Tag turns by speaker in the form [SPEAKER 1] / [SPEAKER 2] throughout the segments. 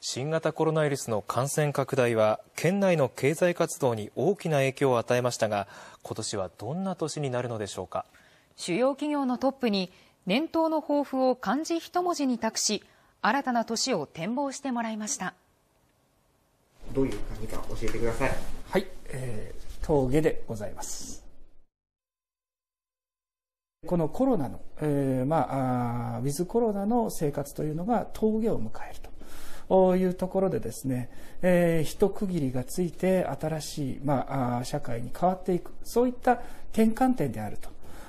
[SPEAKER 1] 新型コロナウイルスの感染拡大は県内の経済活動に大きな影響を与えましたが今年はどんな年になるのでしょうか主要企業のトップに年頭の抱負を漢字一文字に託し新たな年を展望してもらいました
[SPEAKER 2] どういう感じか教えてください
[SPEAKER 3] はい、えー、峠でございますこのコロナの、えーまあ、ウィズコロナの生活というのが峠を迎えるというところでですね、えー、一区切りがついて新しい、まあ、社会に変わっていく、そういった転換点である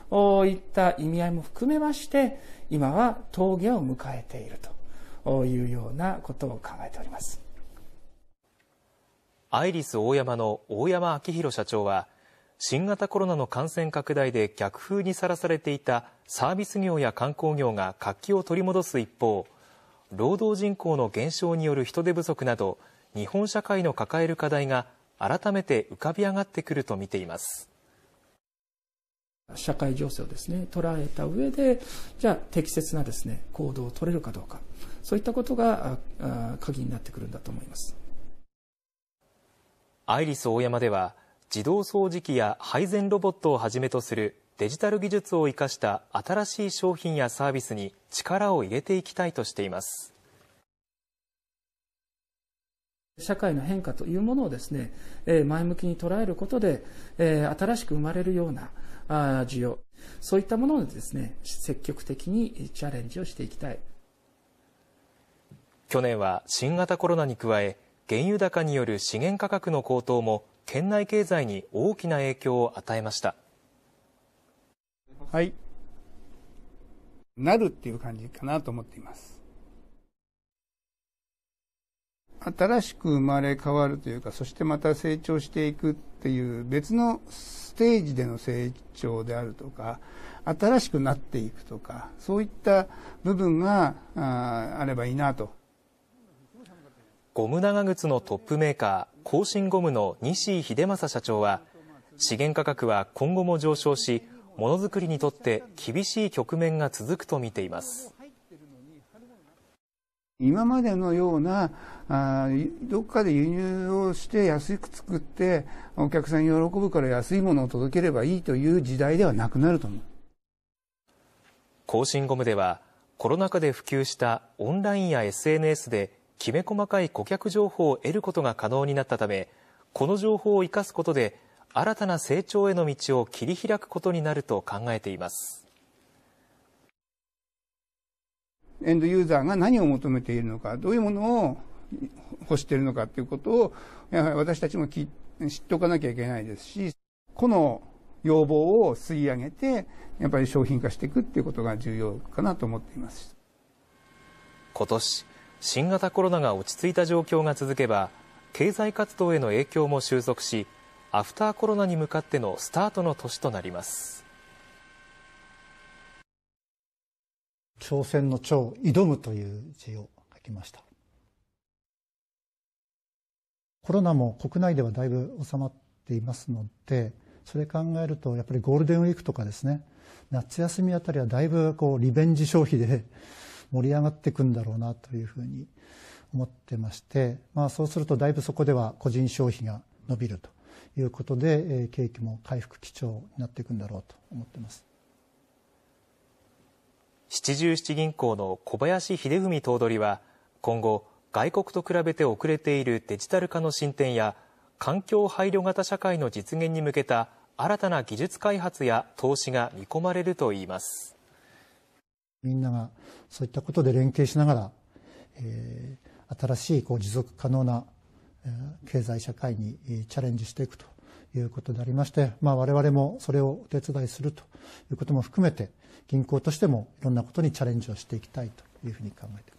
[SPEAKER 3] といった意味合いも含めまして、今は峠を迎えているというようなことを考えております。
[SPEAKER 1] アイリス大山の大山昭宏社長は、新型コロナの感染拡大で逆風にさらされていたサービス業や観光業が活気を取り戻す一方、労働人口の減少による人手不足など、日本社会の抱える課題が改めて浮かび上がってくると見ています。
[SPEAKER 3] 社会情勢をですね、捉えた上で、じゃあ適切なですね、行動を取れるかどうか、そういったことがああ鍵になってくるんだと思います。
[SPEAKER 1] アイリス大山では、自動掃除機や配膳ロボットをはじめとするデジタル技術を生かした新しい商品やサービスに力を入れていきたいとしています。
[SPEAKER 3] 社会の変化というものをですね、前向きに捉えることで、新しく生まれるような需要、そういったものをですね、積極的にチャレンジをしていきたい。
[SPEAKER 1] 去年は新型コロナに加え、原油高による資源価格の高騰も県内経済に大きな影響を与えました。
[SPEAKER 2] はい。
[SPEAKER 4] なるっていう感じかなと思っています。新しく生まれ変わるというか、そしてまた成長していくっていう別のステージでの成長であるとか、新しくなっていくとか、そういった部分があればいいなと。
[SPEAKER 1] ゴム長靴のトップメーカー、更新ゴムの西井秀正社長は、資源価格は今後も上昇し、ものづくりにとって厳しい局面が続くと見ています。
[SPEAKER 4] 今までのようなあどっかで輸入をして安く作ってお客さん喜ぶから安いものを届ければいいという時代ではなくなると思う
[SPEAKER 1] 更新ゴムではコロナ禍で普及したオンラインや SNS できめ細かい顧客情報を得ることが可能になったためこの情報を生かすことで新たな成長への道を切り開くことになると考えています。
[SPEAKER 4] エンドユーザーが何を求めているのか、どういうものを欲しているのかということを、やはり私たちもき知っておかなきゃいけないですし、この要望を吸い上げて、やっぱり商品化していくっていうことが重要かなと思っています。
[SPEAKER 1] 今年、新型コロナが落ち着いた状況が続けば、経済活動への影響も収束し、アフターコロナに向かってのスタートの年となります。
[SPEAKER 2] 挑戦の挑、挑むという字を書きました。コロナも国内ではだいぶ収まっていますので、それ考えると、やっぱりゴールデンウィークとかですね、夏休みあたりはだいぶこうリベンジ消費で 盛り上がっていくんだろうなというふうに思ってまして、まあ、そうするとだいぶそこでは個人消費が伸びるということで、えー、景気も回復基調になっていくんだろうと思ってます
[SPEAKER 1] 七十七銀行の小林秀文頭取は今後外国と比べて遅れているデジタル化の進展や環境配慮型社会の実現に向けた新たな技術開発や投資が見込まれるといい
[SPEAKER 2] ますみんながそういったことで連携しながら、えー、新しいこう持続可能な経済社会にチャレンジしていくということでありまして、まあ、我々もそれをお手伝いするということも含めて銀行としてもいろんなことにチャレンジをしていきたいというふうに考えています。